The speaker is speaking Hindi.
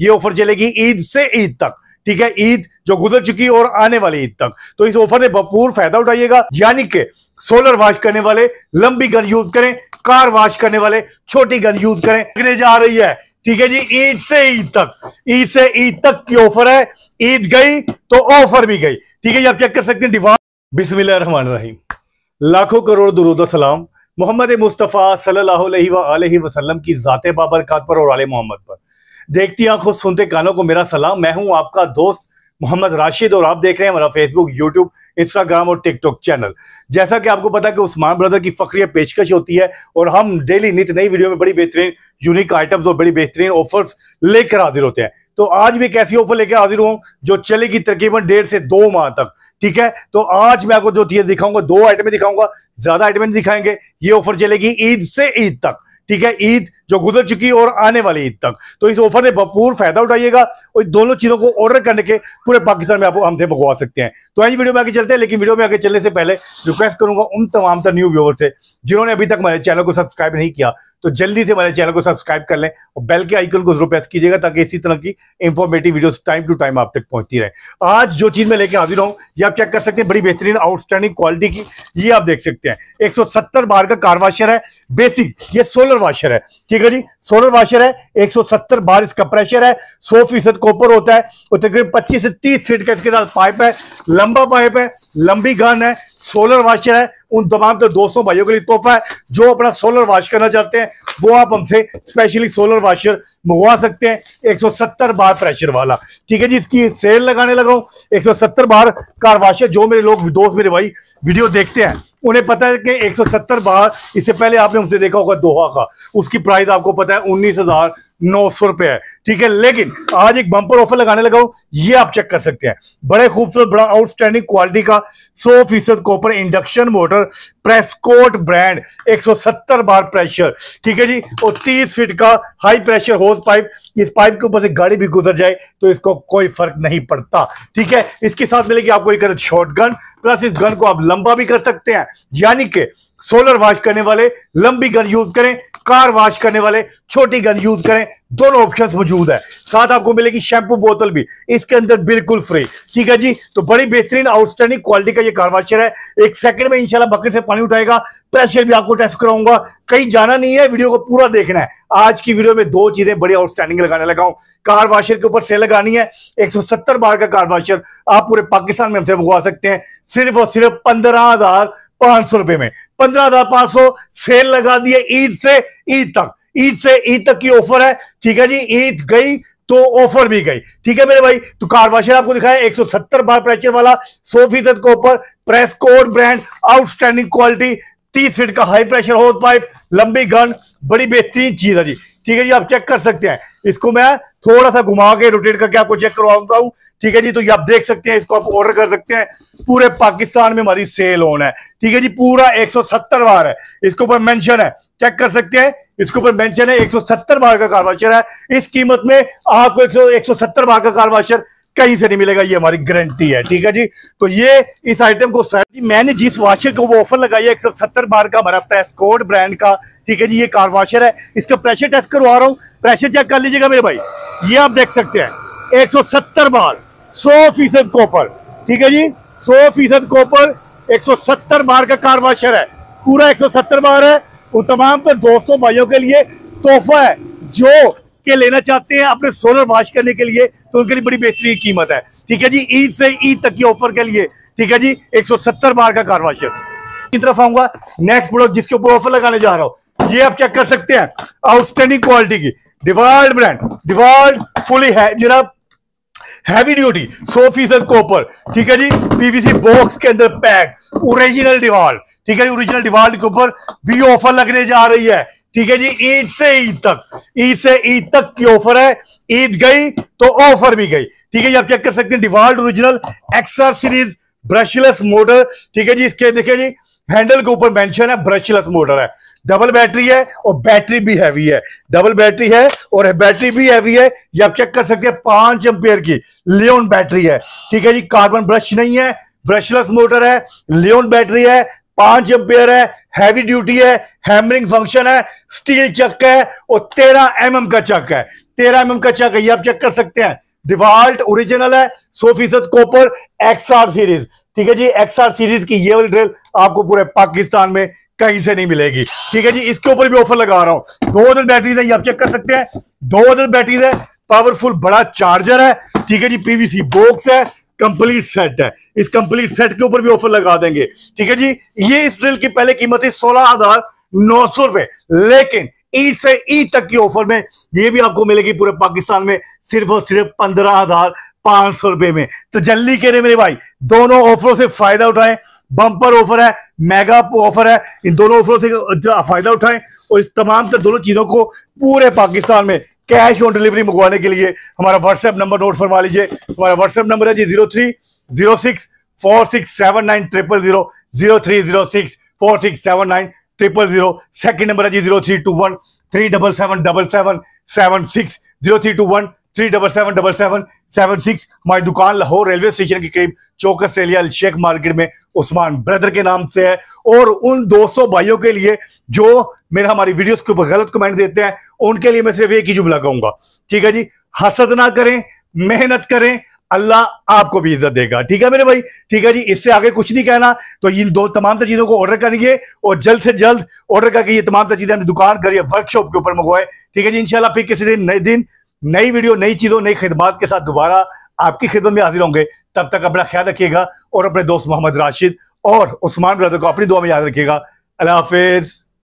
ये ऑफर चलेगी ईद से ईद तक ठीक है ईद जो गुजर चुकी और आने वाली ईद तक तो इस ऑफर से भरपूर फायदा उठाइएगा यानी कि सोलर वॉश करने वाले लंबी गन यूज करें कार वॉश करने वाले छोटी गन यूज करें जा रही है ठीक है जी ईद से ईद तक ईद से ईद तक की ऑफर है ईद गई तो ऑफर भी गई ठीक है आप चेक कर सकते हैं डिवान बिस्मिल रहमान रहीम लाखों करोड़ दुरुद सलाम मोहम्मद मुस्तफ़ा सल्लल्लाहु अलैहि वसल्लम की ज़ात बाबरकत पर और आल मोहम्मद पर देखती आंखों सुनते कानों को मेरा सलाम मैं हूं आपका दोस्त मोहम्मद राशिद और आप देख रहे हैं हमारा फेसबुक यूट्यूब इंस्टाग्राम और टिकटॉक चैनल जैसा कि आपको पता है कि उस्मान ब्रदर की फकरिया पेशकश होती है और हम डेली नित नई वीडियो में बड़ी बेहतरीन यूनिक आइटम्स और बड़ी बेहतरीन ऑफर्स लेकर हाजिर होते हैं तो आज भी एक ऐसी ऑफर लेकर हाजिर हूं जो चलेगी तकरीबन डेढ़ से दो माह तक ठीक है तो आज मैं आपको जो चीज दिखाऊंगा दो आइटमें दिखाऊंगा ज्यादा आइटमें दिखाएंगे ये ऑफर चलेगी ईद से ईद तक ठीक है ईद जो गुजर चुकी और आने वाली ईद तक तो इस ऑफर से भरपूर फायदा उठाइएगा और दोनों चीजों को ऑर्डर करने के पूरे पाकिस्तान में आप हमसे मंगवा सकते हैं तो यही वीडियो में आगे चलते हैं लेकिन वीडियो में आगे चलने से पहले रिक्वेस्ट करूंगा उन तमाम तर न्यू व्यूवर से जिन्होंने अभी तक हमारे चैनल को सब्सक्राइब नहीं किया तो जल्दी से हमारे चैनल को सब्सक्राइब कर लें और बेल के आइकन को जरूर प्रेस कीजिएगा ताकि इसी तरह की informative videos time to time आप तक पहुंचती रहे आज जो चीज मैं लेकर हाजिर हूं ये आप चेक कर सकते हैं बड़ी बेहतरीन आउटस्टैंडिंग क्वालिटी की ये आप देख सकते हैं एक बार का कार वाशर है बेसिक ये सोलर वाशर है ठीक ठीक है जी सोलर वाशर है 170 बार इसका प्रेशर है 100 फीसद कॉपर होता है और तकरीबन 25 से 30 फीट का इसके साथ पाइप है लंबा पाइप है लंबी गन है सोलर वाशर है उन तमाम तो दोस्तों भाइयों के लिए तोहफा है जो अपना सोलर वॉश करना चाहते हैं वो आप हमसे स्पेशली सोलर वॉशर मंगवा सकते हैं 170 बार प्रेशर वाला ठीक है जी इसकी सेल लगाने लगा हूं 170 बार कार वॉशर जो मेरे लोग दोस्त मेरे भाई वीडियो देखते हैं उन्हें पता है कि 170 बार इससे पहले आपने हमसे देखा होगा दोहा का उसकी प्राइस आपको पता है उन्नीस हजार नौ सौ रुपए है ठीक है लेकिन आज एक बम्पर ऑफर लगाने लगा हूं ये आप चेक कर सकते हैं बड़े खूबसूरत बड़ा आउटस्टैंडिंग क्वालिटी का सौ फीसद copper induction motor Prescott brand 170 bar pressure ठीक है जी और 30 फीट का हाई प्रेशर होज पाइप इस पाइप के ऊपर से गाड़ी भी गुजर जाए तो इसको कोई फर्क नहीं पड़ता ठीक है इसके साथ मिलेगी आपको एक शॉर्ट गन प्लस इस गन को आप लंबा भी कर सकते हैं यानी कि सोलर वॉश करने वाले लंबी गन यूज करें कार वॉश करने वाले छोटी गन यूज करें दोनों ऑप्शंस मौजूद है साथ आपको मिलेगी शैम्पू बोतल भी इसके अंदर बिल्कुल फ्री ठीक है जी तो बड़ी बेहतरीन आउटस्टैंडिंग क्वालिटी का ये कार वॉशर है एक सेकंड में इंशाल्लाह बकेट से पानी उठाएगा प्रेशर भी आपको टेस्ट कराऊंगा कहीं जाना नहीं है वीडियो को पूरा देखना है आज की वीडियो में दो चीजें बड़ी आउटस्टैंडिंग लगाने लगा हूं कार वाशर के ऊपर सेल लगानी है 170 बार का कार वाशर आप पूरे पाकिस्तान में हमसे मंगवा सकते हैं सिर्फ और सिर्फ पंद्रह हजार पांच सौ रुपए में पंद्रह हजार पांच सौ सेल लगा दिए ईद से ईद तक ईद से ईद तक की ऑफर है ठीक है जी ईद गई तो ऑफर भी गई ठीक है मेरे भाई तो कार वाशर आपको दिखाया एक सौ सत्तर बार प्रेचर वाला सौ फीसद के ऊपर Prescott brand outstanding quality तीस फीट का हाई प्रेशर हो पाइप लंबी गन बड़ी बेहतरीन चीज है जी ठीक है जी आप चेक कर सकते हैं इसको मैं थोड़ा सा घुमा के रोटेट करके आपको चेक करवाऊंगा ठीक है जी तो ये आप देख सकते हैं इसको आप ऑर्डर कर सकते हैं पूरे पाकिस्तान में हमारी सेल होना है ठीक है जी पूरा 170 बार है इसके ऊपर मेंशन है चेक कर सकते हैं इसके ऊपर मेंशन है 170 बार का कारवाशर है इस कीमत में आपको 170 बार का कारवाशर कहीं से नहीं मिलेगा ये हमारी गारंटी है ठीक है जी तो ये इस आइटम को सर जी मैंने जिस वाशर को वो ऑफर लगाई है एक सौ सत्तर बार का हमारा प्रेस कोड ब्रांड का ठीक है जी ये कार वाशर है इसका प्रेशर टेस्ट करवा रहा हूँ प्रेशर चेक कर लीजिएगा मेरे भाई ये आप देख सकते हैं एक सौ सत्तर बार सौ फीसद कॉपर ठीक है जी सौ फीसद कॉपर एक सौ सत्तर बार का कार वाशर है पूरा एक सौ सत्तर बार है वो तमाम पर दो सौ भाइयों के लिए तोहफा है जो के लेना चाहते हैं अपने सोलर वॉश करने के लिए तो उनके लिए बड़ी बेहतरीन कीमत है ठीक है जी ईद से ईद तक की ऑफर के लिए ठीक है जी 170 बार का कार वॉशर की तरफ आऊंगा नेक्स्ट प्रोडक्ट जिसके ऊपर ऑफर लगाने जा रहा हूं ये आप चेक कर सकते हैं आउटस्टैंडिंग क्वालिटी की डिवाल्ड ब्रांड डिवाल्ड फुली है जरा हैवी ड्यूटी सौ फीसद कॉपर ठीक है जी पीवीसी बॉक्स के अंदर पैक ओरिजिनल डिवाल्ड ठीक है जी ओरिजिनल डिवाल्ड के ऊपर भी ऑफर लगने जा रही है ठीक है जी ईद से ईद तक ईद से ईद तक की ऑफर है ईद गई तो ऑफर भी गई ठीक है जी आप चेक कर सकते हैं DeWalt original XR series brushless motor ठीक है जी इसके देखिए जी हैंडल के ऊपर मेंशन है ब्रशलेस मोटर है डबल बैटरी है और बैटरी भी हैवी है डबल बैटरी है और बैटरी भी हैवी है ये आप चेक कर सकते हैं पांच एम्पेयर की लियोन बैटरी है ठीक है जी कार्बन ब्रश नहीं है ब्रशलेस मोटर है लियोन बैटरी है पांच एम्पेयर है हैवी ड्यूटी है हैमरिंग फंक्शन है स्टील चक है और तेरह एम mm का चक है तेरह एम mm का है ये आप चेक कर सकते हैं डिफॉल्ट ओरिजिनल है सौ फीसद कॉपर एक्सआर सीरीज ठीक है जी एक्सआर सीरीज की ये वाली ड्रिल आपको पूरे पाकिस्तान में कहीं से नहीं मिलेगी ठीक है जी इसके ऊपर भी ऑफर लगा रहा हूं दो हजार बैटरीज है ये आप चेक कर सकते हैं दो हजार बैटरीज है पावरफुल बड़ा चार्जर है ठीक है जी पीवीसी बॉक्स है कंप्लीट सेट है इस कंप्लीट सेट के ऊपर भी ऑफर लगा देंगे ठीक है जी ये इस ड्रिल की पहले कीमत है सोलह हजार नौ सौ रुपए लेकिन ईद से ईद तक की ऑफर में ये भी आपको मिलेगी पूरे पाकिस्तान में सिर्फ और सिर्फ पंद्रह हजार पांच सौ रुपए में तो जल्दी कह रहे मेरे भाई दोनों ऑफरों से फायदा उठाएं बम्पर ऑफर है मेगा ऑफर है इन दोनों ऑफरों से फायदा उठाएं और इस तमाम दोनों चीजों को पूरे पाकिस्तान में कैश ऑन डिलीवरी मंगवाने के लिए हमारा व्हाट्सएप नंबर नोट फरमा लीजिए हमारा व्हाट्सएप नंबर है जी zero three zero six four six seven nine triple zero zero three zero six four six seven nine triple zero second number है जी zero three two one three double seven double seven seven six zero three two one three double seven double seven seven six हमारी दुकान लाहौर रेलवे स्टेशन के करीब चौक सेलिया शेख मार्केट में उस्मान ब्रदर के नाम से है और उन दोस्तों भाइयों के लिए जो मेरे हमारी वीडियोस के ऊपर गलत कमेंट देते हैं उनके लिए मैं सिर्फ एक ही जुमला कहूंगा ठीक है जी हसद ना करें मेहनत करें अल्लाह आपको भी इज्जत देगा ठीक है मेरे भाई ठीक है जी इससे आगे कुछ नहीं कहना तो इन दो तमाम चीजों को ऑर्डर करिए और जल्द से जल्द ऑर्डर करके ये तमाम चीजें हमने दुकान घर या वर्कशॉप के ऊपर मंगवाए ठीक है जी इंशाल्लाह फिर किसी दिन नए दिन नई वीडियो नई चीज़ों नई खिदमत के साथ दोबारा आपकी खिदमत में हाजिर होंगे तब तक अपना ख्याल रखिएगा और अपने दोस्त मोहम्मद राशिद और उस्मान ब्रदर को अपनी दुआ में याद रखिएगा अल्लाह हाफिज़